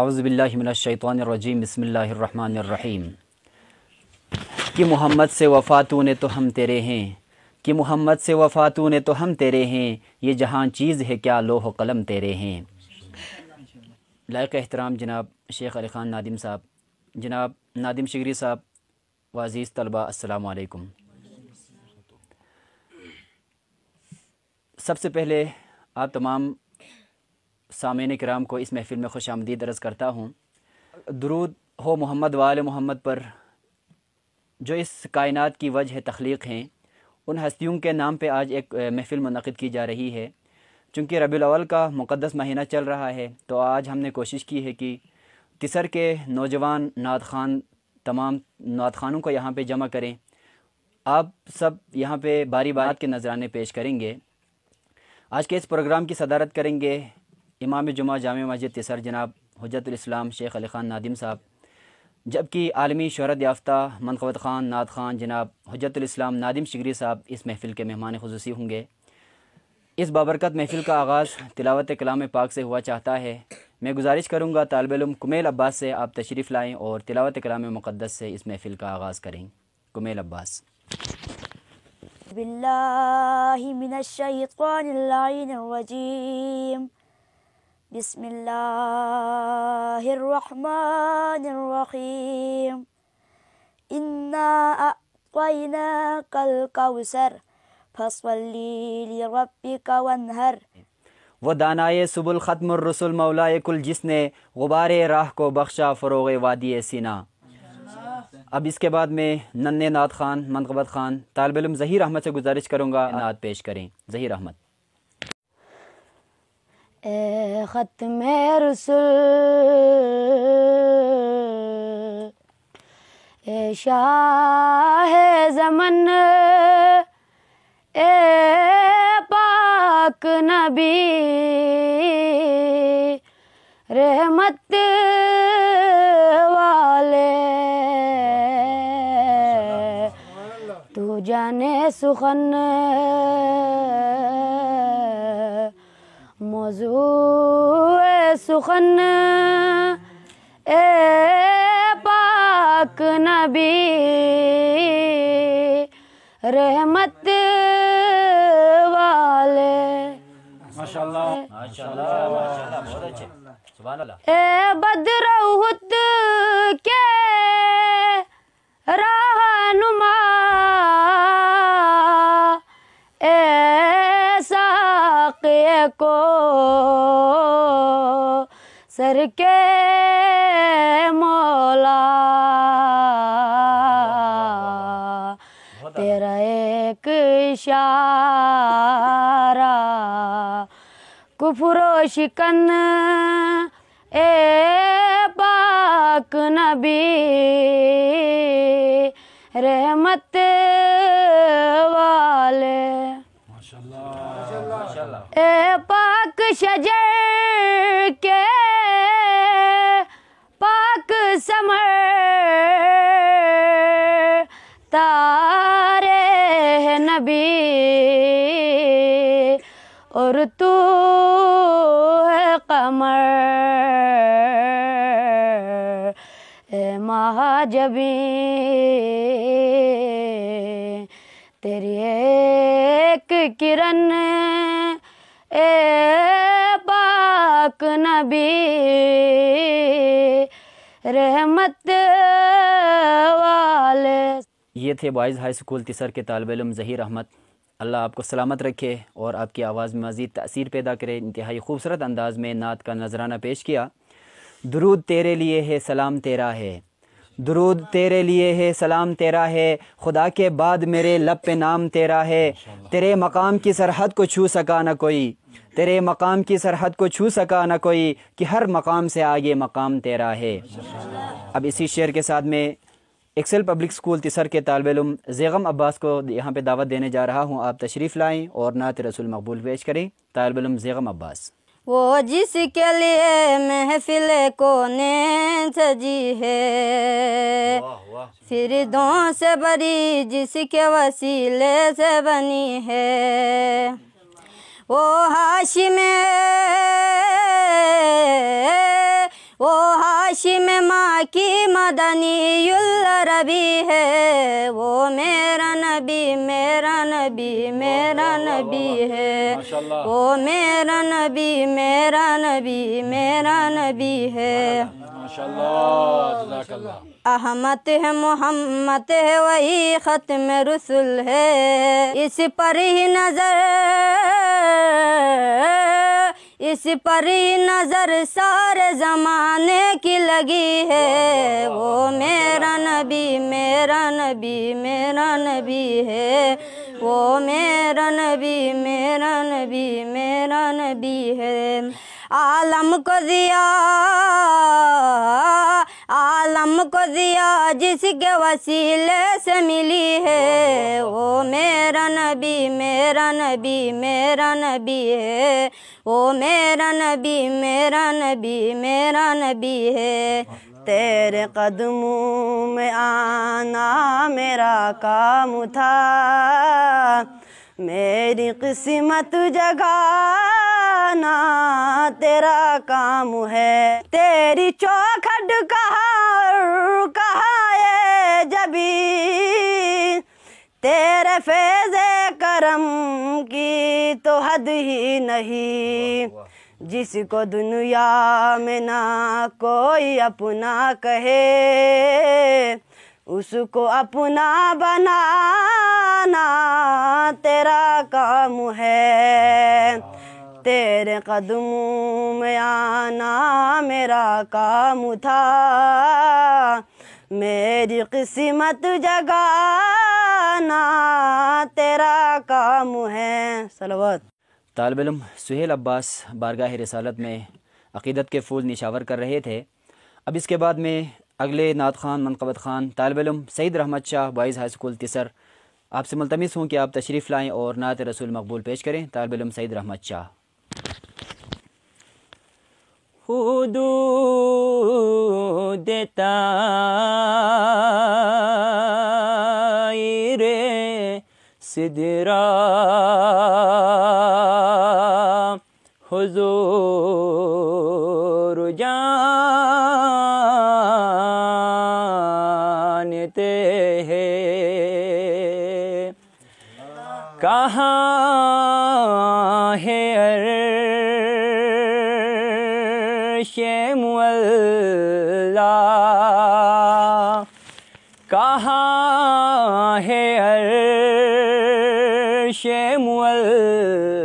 अवज़बिल्लाशैतरजीम बसमीम कि मोहम्मद से वफ़ातू ने तो हम तेरे हैं कि मोहम्मद से वफ़ातू ने तो हम तेरे हैं ये जहाँ चीज़ है क्या लोह कलम तेरे हैं लायक एहतराम जनाब शेख अली ख़ान नादिम साहब जनाब नादिम शिगरी साहब वाजीज़ तलबा असलकुम सबसे पहले आप तमाम सामीन कराम को इस महफ़िल में खुश आमदीद दर्ज करता हूँ दरूद हो मोहम्मद वाल मोहम्मद पर जो इस कायनात की वजह तख्लीक हैं उन हस्तियों के नाम पर आज एक महफ़िल मनद की जा रही है चूँकि रबील का मुक़दस महीना चल रहा है तो आज हमने कोशिश की है कि तिसर के नौजवान नात खान तमाम नात खानों को यहाँ पर जमा करें आप सब यहाँ पे बारी बारात के नजराने पेश करेंगे आज के इस प्रोग्राम की सदारत करेंगे इमाम जुमा जाम मस्जिद तिसर जनाब हजरतलाम शेख अली ख़ान नादिम साहब जबकि आलमी शहरत याफ्ता मनखवत ख़ान नाद ख़ान जनाब हजरतलाम नादिम शिगरी साहब इस महफ़िल के मेहमान खसूसी होंगे इस बाबरकत महफ़िल का आगाज़ तिलावत कलाम पाक से हुआ चाहता है मैं गुजारिश करूँगा तालब कुमेल अब्बास से आप तशरीफ़ लाएँ और तिलावत कलाम मुक़दस से इस महफ़िल का आगाज़ करें कुमेल अब्बास बिल्लाहि بسم الله الرحمن الرحيم إنا أعطيناك الكوثر فصل لربك وانهر वो दानाए सुबुल ख़त्म रसुल मौलाए कुल जिसने गुबार राह को बख्शा फ़रोग वादी सीना अब इसके बाद में नन्ने नाथ खान मनकबत खान तालब ज़हीर अहमद से गुजारिश करूँगा नाद पेश करें ज़हीर अहमद ए खत ख़त्म रसुल ए शाह जमन ए पाक नबी रहमत वाले तू जाने सुखन मौजू सुखन ए पाक नबी रहमत वाले माशाल्लाह माशाल्लाह माशाल्लाह बहुत अच्छे सुभान अल्लाह ए बदरहुत को सर के मौला तेरा एक शारा कुफरो शिकन ए पाक नबी रहमत ए पाक शजर के पाक समर तारे नबी और तू है कमर ए महाजबी तेरी एक किरण ए पाक नबी रहमत वाले ये थे बॉयज़ हाई स्कूल तिसर के तालब इम ज़हीर अहमद अल्लाह आपको सलामत रखे और आपकी आवाज़ में मज़ीद तासीर पैदा करे इंतहाई खूबसूरत अंदाज़ में नात का नजराना पेश किया दरूद तेरे लिए है सलाम तेरा है दरूद तेरे लिए है सलाम तेरा है खुदा के बाद मेरे लब पे नाम तेरा है तेरे मकाम की सरहद को छू सका ना कोई तेरे मकाम की सरहद को छू सका न कोई कि हर मकाम से आगे मकाम तेरा है अब इसी शेर के साथ में एक्सेल पब्लिक स्कूल तिसर के तालब इम ज़ैगम अब्बास को यहाँ पे दावत देने जा रहा हूँ आप तशरीफ़ लाएं और नात रसूल मकबूल पेश करें तालब इम ज़ैगम अब्बास वो जिसके लिए महफिल कोने सजी है फिर दो से बड़ी जिसके वसीले से बनी है ओ हाशिम ओ हाशिम माँ की मदनी रबी है वो मेरा नबी मेरा नबी मेरा नबी है वो मेरा नबी मेरा नबी मेरा नबी है माशाल्लाह अहमत है मोहम्मत है वही ख़त्म रसुल है इस पर ही नज़र इस पर ही नज़र सारे ज़माने की लगी है वो मेरा नबी मेरा नबी मेरा नबी है वो मेरा नबी मेरा नबी मेरा नबी है आलम को दिया आलम को दिया जिसके वसीले से मिली है वो मेरा नबी मेरा नबी मेरा नबी है वो मेरा नबी मेरा नबी मेरा नबी है तेरे कदमों में आना मेरा काम था मेरी किस्मत जगा बना तेरा काम है तेरी चौखट कहा है जबी तेरे फैजे करम की तो हद ही नहीं जिसको दुनिया में ना कोई अपना कहे उसको अपना बनाना तेरा काम है तेरे कदमों में आना मेरा काम था मेरी किस्मत जगाना तेरा काम है सलवत तालब इम सुहेल अब्बास बारगाह रसालत में अकीदत के फूल निशावर कर रहे थे अब इसके बाद में अगले नात खान मनकबत खान तालब इम सईद रहमत शाह बॉयज़ हाई स्कूल तिसर आपसे मुलतमस हूँ कि आप तशरीफ़ लाएँ और नात रसूल मकबूल पेश करें तालब इम सईद रहमत शाह कूदू देता रे सिदरा हुजूर जानते हैं कहाँ है अरे नशे कहाँ है अर्शे मुल्ला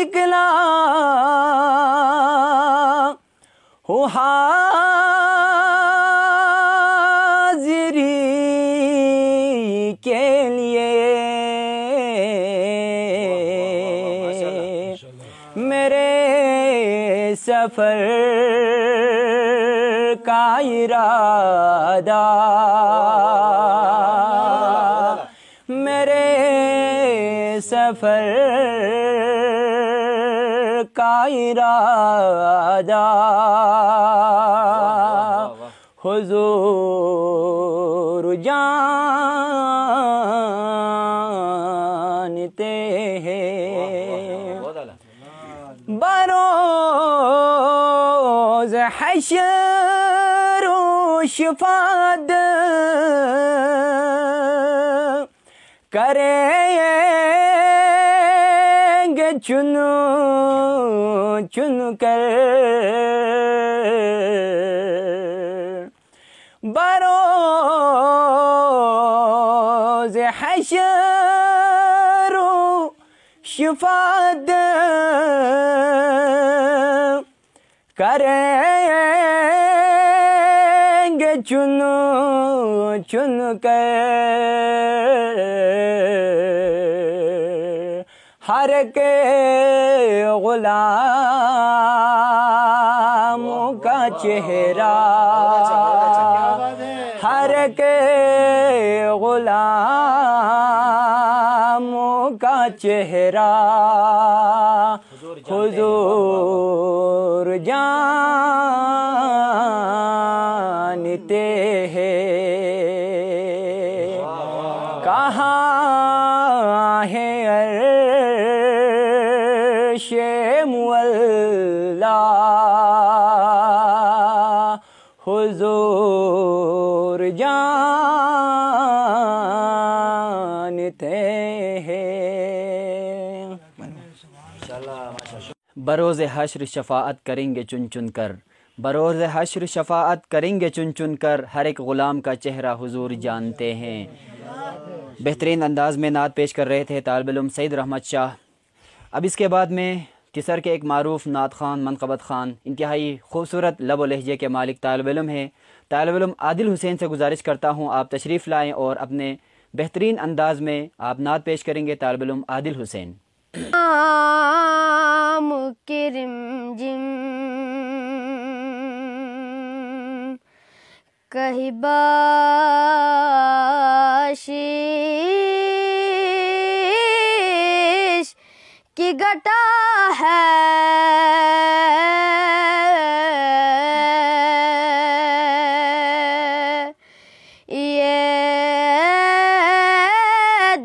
निकला हो हाजिरी के लिए मेरे सफर का इरादा सफर शायरा आजा हुजूर जानते हैं बरोज हशर शफाद करें चुन चुन कर बरो हशरू शिफाद करेंगे चुनो चुन कर प्यार के गुलाम का चेहरा हर के गुलाम का चेहरा हुजूर जानते हैं कहाँ है अरे बरोज़ हश्र शफात करेंगे चुन चुन कर बरोज़ हश्र शफात करेंगे चुन चुन कर हर एक ग़ुलाम का चेहरा हुजूर जानते हैं बेहतरीन अंदाज में नात पेश कर रहे थे तालब सईद रहमत शाह अब इसके बाद में किसर के एक मरूफ नात खान मनकबत खान इंतहाई खूबसूरत लब लहजे के मालिक तालब हैं तालब आदिल हुसैन से गुजारिश करता हूँ आप तशरीफ़ लाएँ और अपने बेहतरीन अंदाज में आप नात पेश करेंगे तालब आदिल हुसैन मुकिरिम के जिम कहबाशीष की गटा है ये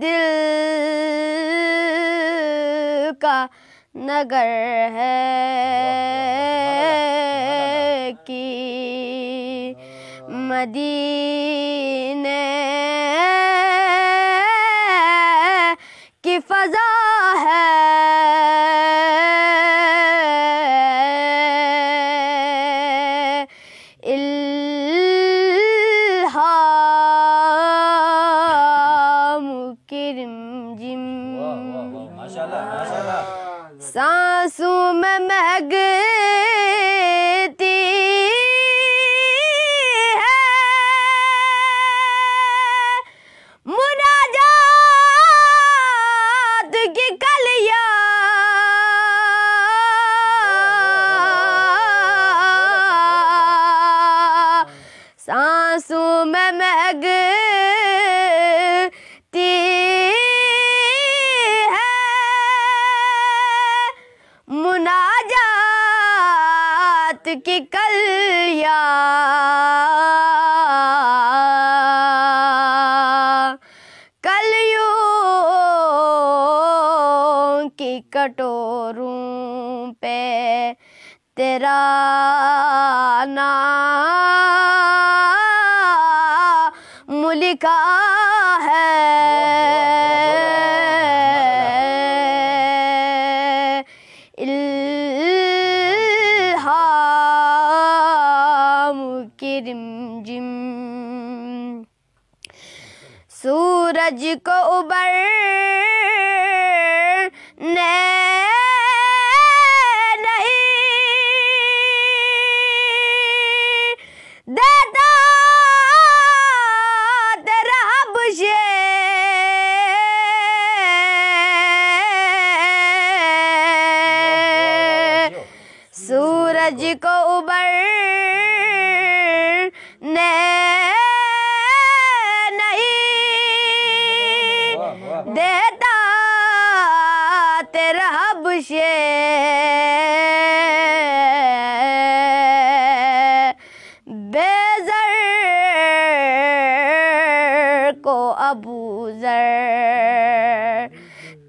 दिल का नगर है कि मदीने बलियों की कटोरों पे तेरा ना मुलिका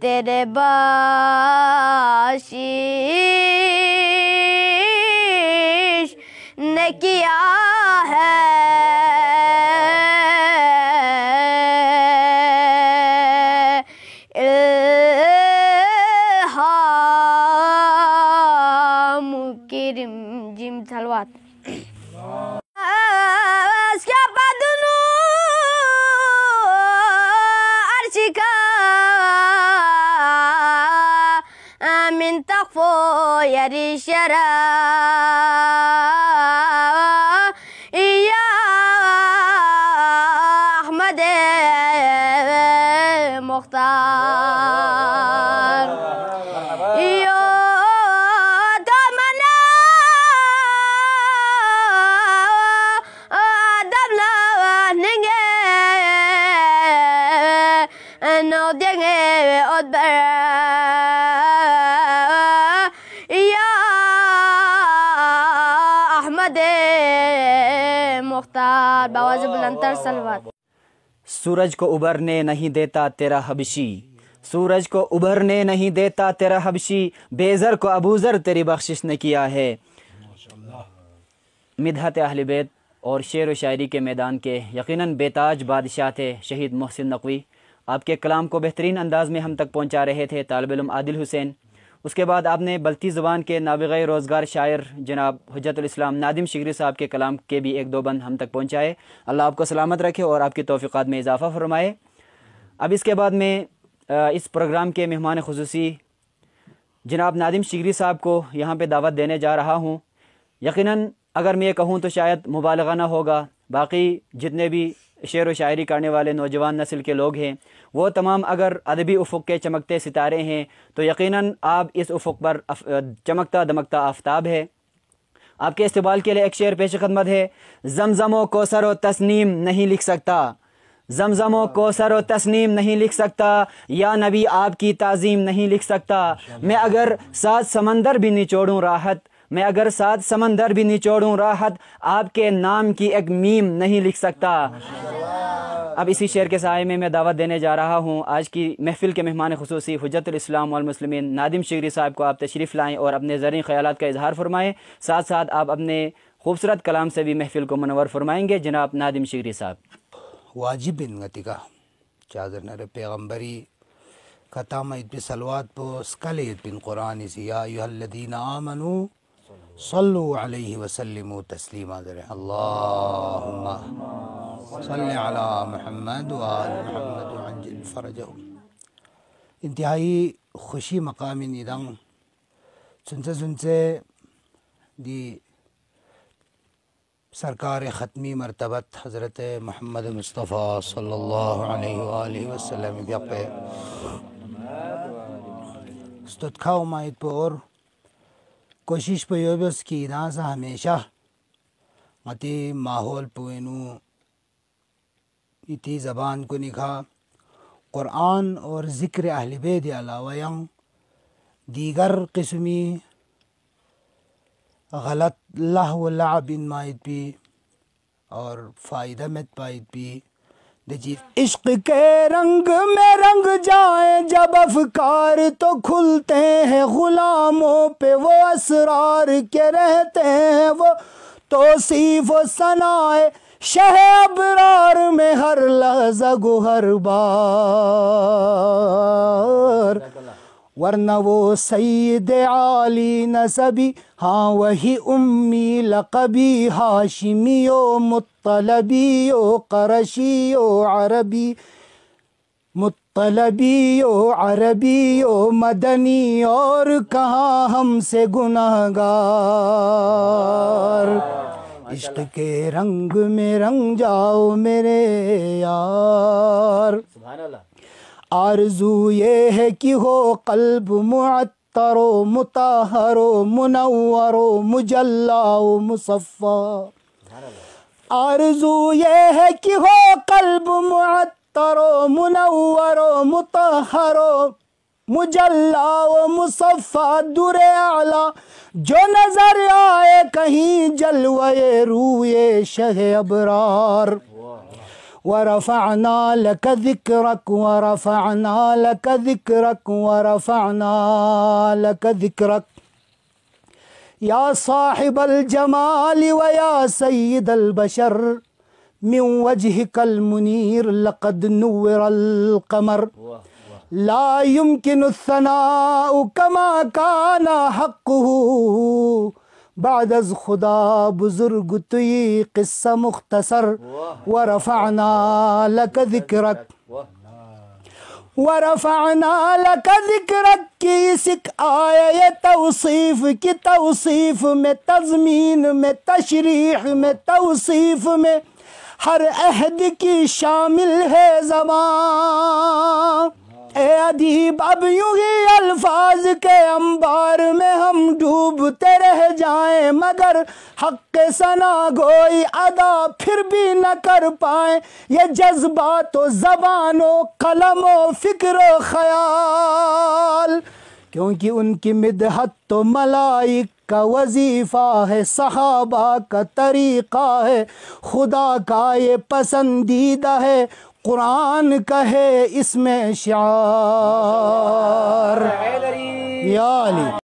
तेरे बाशीश ने किया है المختار يا دمنا دمنا نجي نودي أدبر يا أحمد مختار بوازي بلانتر سلوات सूरज को उबरने नहीं देता तेरा हबशी सूरज को उभरने नहीं देता तेरा हबशी बेजर को अबूजर तेरी बख्शिश ने किया है मिधात अहल बैत और शेर व शायरी के मैदान के यकीनन बेताज बादशाह थे शहीद मोहसिन नकवी आपके कलाम को बेहतरीन अंदाज में हम तक पहुंचा रहे थे तालब आदिल हुसैन उसके बाद आपने बल्ती ज़बान के नाविग रोज़गार शायर जनाब अस्लाम नादिम शिगरी साहब के कलाम के भी एक दो बंद हम तक पहुँचाए अल्लाह आपको सलामत रखे और आपकी तोफ़ीक़ात में इजाफ़ा फरमाए अब इसके बाद में इस प्रोग्राम के मेहमान खसूसी जनाब नादिम शिगरी साहब को यहाँ पर दावत देने जा रहा हूँ यकीन अगर मैं ये कहूँ तो शायद मुबालगाना होगा बाकी जितने भी शेर व शायरी करने वाले नौजवान नस्ल के लोग हैं वो तमाम अगर अदबी उफुक के चमकते सितारे हैं तो यकीनन आप इस उफुक पर चमकता दमकता आफ्ताब है आपके इस्तेमाल के लिए एक शेर पेश खदमत है जमजमो कोसर व तस्नीम नहीं लिख सकता जमजमो कोसर व तस्नीम नहीं लिख सकता या नबी आपकी ताज़ीम नहीं लिख सकता मैं अगर सात समंदर भी निचोड़ूँ राहत मैं अगर सात समंदर भी निचोड़ूं राहत आपके नाम की एक मीम नहीं लिख सकता अब इसी शेर के सहाय में मैं दावत देने जा रहा हूँ आज की महफिल के मेहमान खसूसी हजरतलाम मुसलमिन नादिम शिगरी साहब को आप तशरीफ़ लाएँ और अपने ज़रूरी ख्याल का इजहार फरमाएँ साथ साथ आप अपने खूबसूरत कलाम से भी महफिल को मनवर फ़रमाएंगे जनाब नादिम शिगरी साहब वाजिब बिन बिन बिन आमनू सल्लु अलैहि वसल्लम तस्लीमा करें अल्लाहुम्मा सल्ली अला मोहम्मद व आल मोहम्मद अनजिल फरजहु इंतहाई खुशी मकामी निदंग सुनते सुनते दी सरकार ख़त्मी मरतबत हज़रत महमद मुस्तफ़ा सल्लल्लाहु अलैहि वसल्लम के पे स्तुतखा उमायद पर कोशिश पे यो बस कि इदा सा हमेशा मते माहौल पोनू इति ज़बान को निखा क़ुरान और ज़िक्र अहल बेद अलावायंग दीगर किस्मी गलत लाह लाब इन मायद भी और फ़ायदा मत पायद भी इश्क के रंग में रंग जाए जब अफकार तो खुलते हैं गुलामों पे वो असरार के रहते हैं वो तो सीफ सनाए शहबरार में हर लजा गुहर बार वरना वो सईद आली नसबी हाँ वही उम्मी लकबी हाशिमी ओ मुतलबी ओ करशी ओ अरबी मुतलबी ओ अरबी ओ मदनी और कहाँ हमसे गुनाहगार हाँ, इश्क के रंग में रंग जाओ मेरे यार आरजू ये है कि हो कल्ब मुअत्तरो मुताहरो मुनवरो मुजल्लाओ मुसफ़ा आरजू ये है कि हो कल्ब मुअत्तरो मुनवरो मुताहरो मुजल्ला मुसफ़ा दुर आला जो नज़र आए कहीं जलवे रूए शह अबरार ورفعنا لك ذكرك ورفعنا لك ذكرك ورفعنا لك ذكرك يا صاحب الجمال ويا سيد البشر من وجهك المنير لقد نور القمر لا يمكن الثناء كما كان حقه بعد از خدا بزرگ توی قصه مختصر ورفعنا لك ذكرك ورفعنا لك ذكرك کیسک آیه توصیف کی توصیف میں تضمین میں تشریح میں توصیف میں ہر عہد کی شامل ہے زمان अदीब अब ही अल्फाज के अंबार में हम डूबते रह जाए मगर हक सना गोई अदा फिर भी न कर पाए ये जज्बा तो जबानो कलमो फिक्र ख्याल क्योंकि उनकी मिदहत तो मलाइक का वजीफ़ा है सहाबा का तरीक़ा है खुदा का ये पसंदीदा है कुरान कहे इसमें शार या अली